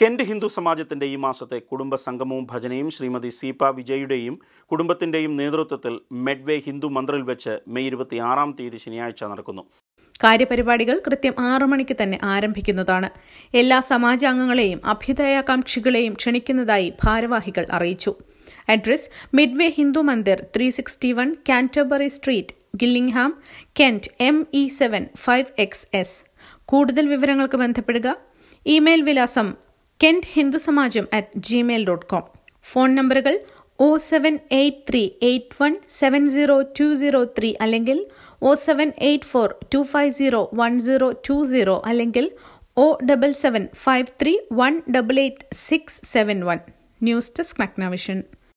കെൻഡ് ഹിന്ദു സമാജത്തിൻ്റെ ഈ മാസത്തെ കുടുംബ സംഗമവും ഭജനയും ശ്രീമതി സീപ വിജയുടെയും കുടുംബത്തിൻ്റെയും നേതൃത്വത്തിൽ മെഡ്വേ ഹിന്ദു മന്ദിറിൽ വെച്ച് മെയ് ആറാം തീയതി ശനിയാഴ്ച നടക്കുന്നു കാര്യപരിപാടികൾ കൃത്യം ആറു മണിക്ക് തന്നെ ആരംഭിക്കുന്നതാണ് എല്ലാ സമാജാംഗങ്ങളെയും അഭ്യുദയാകാംക്ഷികളെയും ക്ഷണിക്കുന്നതായി ഭാരവാഹികൾ അറിയിച്ചു address Medway Hindu Mandir three sixty one Canterbury street ഗില്ലിംഗ്ഹാം Kent M E seven five X S കൂടുതൽ വിവരങ്ങൾക്ക് ബന്ധപ്പെടുക ഇമെയിൽ വിലാസം Kent Hindu Samajam at Gmail dot com phone നമ്പറുകൾ O seven eight three eight one seven zero two zero three അല്ലെങ്കിൽ O seven eight four two five zero one zero two zero അല്ലെങ്കിൽ O double seven five three one double eight six seven one news desk മക്നാവിഷൻ